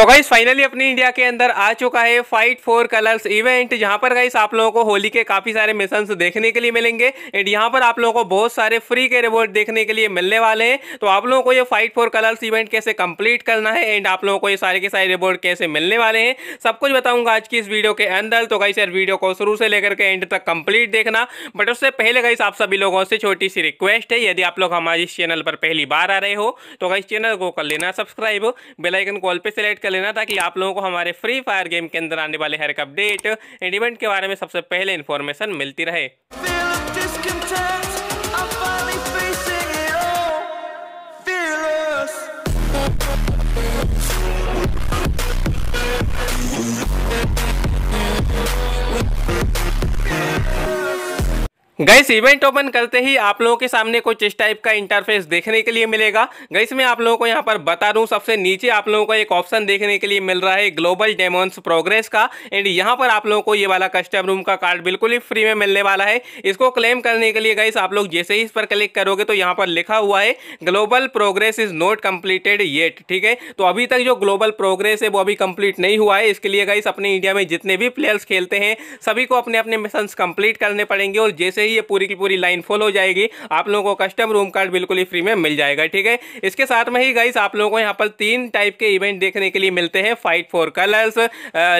तो guys finally अपनी India के अंदर आ चुका है फाइट फॉर कलर्स इवेंट जहां पर गाइस आप लोगों को होली के काफी सारे मिशन देखने के लिए मिलेंगे एंड यहां पर आप लोगों को बहुत सारे फ्री के रिवॉर्ड देखने के लिए मिलने वाले हैं तो आप लोगों को ये फाइट फॉर कलर्स इवेंट कैसे कंप्लीट करना है एंड आप लोगों को ये सारे के सारे रिवॉर्ड कैसे मिलने वाले हैं सब कुछ बताऊंगा आज की इस वीडियो के अंदर तो गाइस यार वीडियो को शुरू से लेकर के एंड तक कंप्लीट देखना बट उससे पहले गाइस आप सभी लोगों से छोटी सी रिक्वेस्ट है यदि आप लोग हमारे इस चैनल पर पहली बार आ रहे हो तो गाइस चैनल को कर लेना सब्सक्राइब बेलाइकन कॉल पर सेलेक्ट कर कर लेना ताकि आप लोगों को हमारे फ्री फायर गेम के अंदर आने वाले हर एक अपडेट एंड इवेंट के बारे में सबसे पहले इन्फॉर्मेशन मिलती रहे गैस इवेंट ओपन करते ही आप लोगों के सामने कुछ इस टाइप का इंटरफेस देखने के लिए मिलेगा गैस मैं आप लोगों को यहाँ पर बता दूँ सबसे नीचे आप लोगों को एक ऑप्शन देखने के लिए मिल रहा है ग्लोबल डेमोन्स प्रोग्रेस का एंड यहाँ पर आप लोगों को ये वाला कस्टम रूम का कार्ड बिल्कुल ही फ्री में मिलने वाला है इसको क्लेम करने के लिए गैस आप लोग जैसे ही इस पर क्लिक करोगे तो यहाँ पर लिखा हुआ है global progress is not completed yet ठीक है तो अभी तक जो ग्लोबल प्रोग्रेस है वो अभी कम्प्लीट नहीं हुआ है इसके लिए गैस अपने इंडिया में जितने भी प्लेयर्स खेलते हैं सभी को अपने अपने मिशन कम्प्लीट करने पड़ेंगे और जैसे ही ये पूरी की पूरी लाइन फुल हो जाएगी आप लोगों को कस्टम रूम कार्ड बिल्कुल ही फ्री में मिल जाएगा ठीक है इसके साथ में ही गाइस आप लोगों को यहाँ पर तीन टाइप के इवेंट देखने के लिए मिलते हैं fight for colours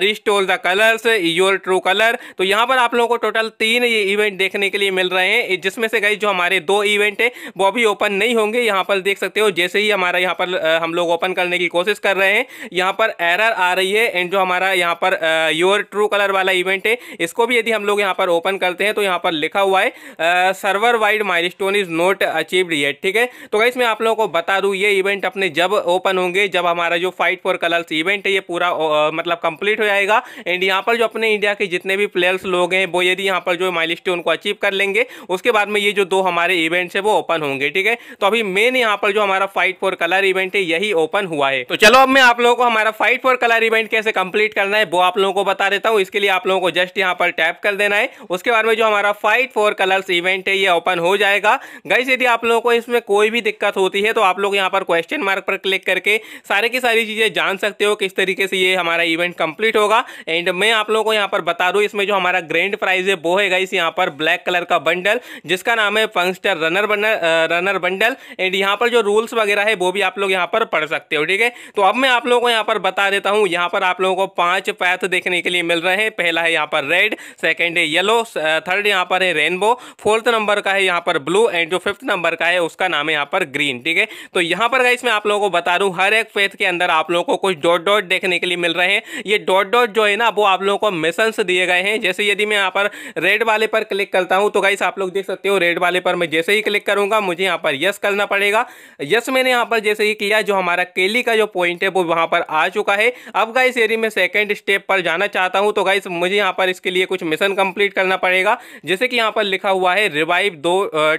restore the colours your true colour तो यहाँ पर आप लोगों को टोटल तीन ये इवेंट देखने के लिए मिल रहे हैं जिसमें से गई जो हमारे दो इवेंट है वो अभी ओपन नहीं होंगे यहाँ पर देख सकते हो जैसे ही हमारा यहाँ पर हम लोग ओपन करने की कोशिश कर रहे हैं यहाँ पर एरर आ रही है एंड जो हमारा यहाँ पर योर ट्रू कलर वाला इवेंट है इसको भी यदि हम लोग यहाँ पर ओपन करते हैं तो यहाँ पर लिखा हुआ है server wide milestone is not achieved yet ठीक है तो गाइस मैं आप लोगों को बता दूँ ये इवेंट अपने जब ओपन होंगे जब हमारा जो फाइट फॉर कलर्स इवेंट है ये पूरा ओ, मतलब कंप्लीट हो जाएगा एंड यहाँ पर जो अपने इंडिया के जितने भी प्लेयर्स लोग हैं वो यदि यहाँ पर जो माइल को अचीव कर लेंगे उसके बाद में ये जो दो हमारे इवेंट्स है वो ओपन होंगे ठीक है तो अभी मेन यहाँ पर जो हमारा फाइट फॉर कलर इवेंट है यही ओपन हुआ है तो चलो अब मैं आप लोगों को हमारा फाइट फॉर कलर इवेंट कैसे कंप्लीट करना है वो आप लोगों को बता देता हूँ इसके लिए आप लोगों को जस्ट यहाँ पर टैप कर देना है उसके बाद में जो हमारा fight for four colours event है ये ओपन हो जाएगा गई यदि आप लोगों को इसमें कोई भी दिक्कत होती है तो आप लोग यहाँ पर क्वेश्चन मार्क पर क्लिक करके सारे की सारी चीज़ें जान सकते हो किस तरीके से ये हमारा इवेंट कंप्लीट होगा एंड मैं आप लोगों को यहाँ पर बता दूँ इसमें जो हमारा ग्रैंड प्राइज है वो है गाइस यहाँ पर ब्लैक कलर का बंडल जिसका नाम है funkster runner banner runner bundle and यहाँ पर जो रूल्स वगैरह है वो भी आप लोग यहाँ पर पढ़ सकते हो ठीक है तो अब मैं आप लोगों को यहाँ पर बता देता हूँ यहाँ पर आप लोगों को पाँच पैथ देखने के लिए मिल रहे हैं पहला है यहाँ पर रेड सेकेंड है येलो थर्ड यहाँ पर है रेनबो रेनबो फोर्थ नंबर का है यहाँ पर ब्लू एंड जो फिफ्थ नंबर का है उसका नाम है यहाँ पर ग्रीन ठीक है तो यहाँ पर गाइस मैं आप लोगों को बता दूँ हर एक फेथ के अंदर आप लोगों को कुछ डॉट डॉट देखने के लिए मिल रहे हैं ये डॉट डॉट जो है ना वो आप लोगों को मिशन दिए गए हैं जैसे यदि मैं यहाँ पर रेड वाले पर क्लिक करता हूँ तो गाइस आप लोग देख सकते हो रेड वाले पर मैं जैसे ही क्लिक करूँगा मुझे यहाँ पर यस करना पड़ेगा यस मैंने यहाँ पर जैसे ही किया जो हमारा केली का जो पॉइंट है वो वहाँ पर आ चुका है अब गाइस यदि मैं सेकेंड स्टेप पर जाना चाहता हूँ तो गाइस मुझे यहाँ पर इसके लिए कुछ मिशन कंप्लीट करना पड़ेगा जैसे कि यहाँ पर पर लिखा हुआ है रिवाइव दो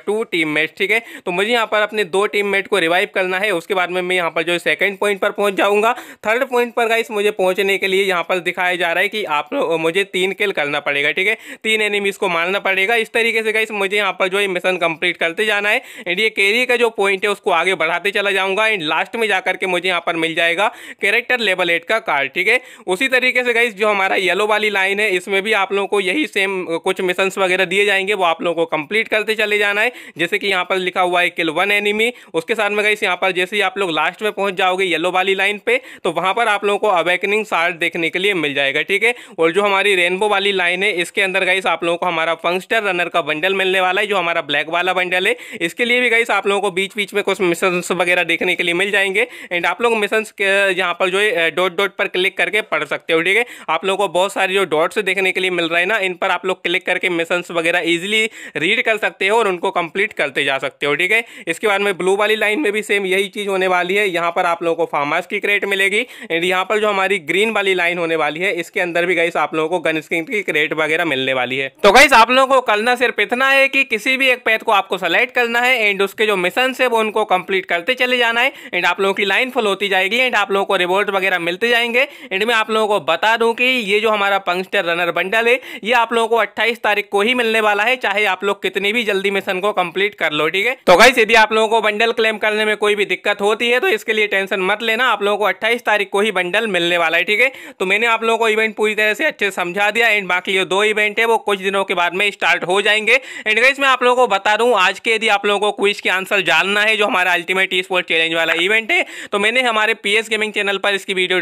टू टीम ठीक है तो मुझे यहाँ पर अपने दो टीम को रिवाइव करना है उसके बाद में मैं यहाँ पर जो सेकेंड पॉइंट पर पहुँच जाऊँगा थर्ड पॉइंट पर गाइस मुझे पहुँचने के लिए यहाँ पर दिखाया जा रहा है कि आप मुझे तीन किल करना पड़ेगा ठीक है तीन एनिमीज को मारना पड़ेगा इस तरीके से गाइस मुझे यहाँ पर जो है मिशन कंप्लीट करते जाना है एंड ये कैरियर का जो पॉइंट है उसको आगे बढ़ाते चला जाऊँगा एंड लास्ट में जाकर के मुझे यहाँ पर मिल जाएगा कैरेक्टर लेवल एट का कार्ड ठीक है उसी तरीके से गाइस जो हमारा येलो वाली लाइन है इसमें भी आप लोगों को यही सेम कुछ मिशन वगैरह दिए जाएंगे रहेंगे वो आप लोगों को कंप्लीट करते चले जाना है जैसे कि यहाँ पर लिखा हुआ है किल वन एनिमी उसके साथ में गई यहाँ पर जैसे ही आप लोग लास्ट में पहुँच जाओगे येलो वाली लाइन पर तो वहाँ पर आप लोगों को अवेकनिंग सार्ट देखने के लिए मिल जाएगा ठीक है और जो हमारी रेनबो वाली लाइन है इसके अंदर गई आप लोगों को हमारा फंक्स्टर रनर का बंडल मिलने वाला है जो हमारा ब्लैक वाला बंडल है इसके लिए भी गई आप लोगों को बीच बीच में कुछ मिशन वगैरह देखने के लिए मिल जाएंगे एंड आप लोग मिशन यहाँ पर जो है डॉट डॉट पर क्लिक करके पढ़ सकते हो ठीक है आप लोगों को बहुत सारे जो डॉट्स देखने के लिए मिल रहे हैं ना इन पर आप लोग क्लिक करके मिशन वगैरह ईजिली रीड कर सकते हो और उनको कंप्लीट करते जा सकते हो ठीक है इसके बाद में ब्लू वाली लाइन में भी सेम यही चीज़ होने वाली है यहाँ पर आप लोगों को फार्मास की क्रेट मिलेगी एंड यहाँ पर जो हमारी ग्रीन वाली लाइन होने वाली है इसके अंदर भी गई आप लोगों को गन स्किन की क्रेट वगैरह मिलने वाली है तो गई आप लोगों को करना सिर्फ इतना है कि किसी भी एक पैथ को आपको सेलेक्ट करना है एंड उसके जो मिशन है वो उनको कंप्लीट करते चले जाना है एंड आप लोगों की लाइन फुल होती जाएगी एंड आप लोगों को रिवॉर्ड वगैरह मिलते जाएंगे एंड मैं आप लोगों को बता दूं कि ये जो हमारा पंक्स्टर रनर बंडल है ये आप लोगों को 28 तारीख को ही मिलने वाला है है चाहे आप लोग कितनी भी जल्दी मिशन को कंप्लीट कर लो ठीक है तो गाइस यदि आप लोगों को बंडल क्लेम करने में कोई भी दिक्कत होती है तो इसके लिए टेंशन मत लेना आप लोगों को अट्ठाईस तारीख को ही बंडल मिलने वाला है ठीक है तो मैंने आप लोगों को इवेंट पूरी तरह से अच्छे समझा दिया एंड बाकी जो दो इवेंट है वो कुछ दिनों के बाद में स्टार्ट हो जाएंगे एंड गाइस मैं आप लोगों को बता दूं आज के यदि आप लोगों को क्विज के आंसर जानना है जो हमारा अल्टीमेट ई स्पोर्ट चैलेंज वाला इवेंट है तो मैंने हमारे पी गेमिंग चैनल पर इसकी वीडियो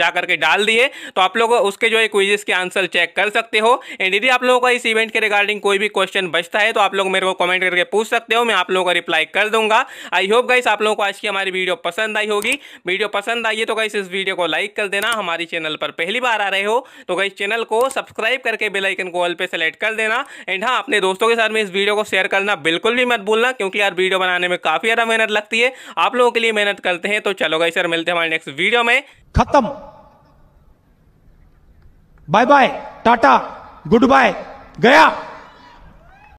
जाकर के डाल दी है तो आप लोग उसके जो है क्विजेस के आंसर चेक कर सकते हो एंड यदि आप लोगों का इस इवेंट के रिगार्डिंग कोई भी क्वेश्चन बचता है तो आप लोग मेरे को कमेंट करके पूछ सकते हो मैं आप लोगों का रिप्लाई कर दूंगा आई होप गाइस आप लोगों को आज की हमारी वीडियो पसंद आई होगी वीडियो पसंद आई है तो गाइस इस वीडियो को लाइक कर देना हमारी चैनल पर पहली बार आ रहे हो तो गाइस चैनल को सब्सक्राइब करके बेलाइकन को ऑल पे सेलेक्ट कर देना एंड हाँ अपने दोस्तों के साथ में इस वीडियो को शेयर करना बिल्कुल भी मत भूलना क्योंकि यार वीडियो बनाने में काफ़ी ज़्यादा मेहनत लगती है आप लोगों के लिए मेहनत करते हैं तो चलो गाइस सर मिलते हैं हमारे नेक्स्ट वीडियो में खत्म bye bye tata goodbye गया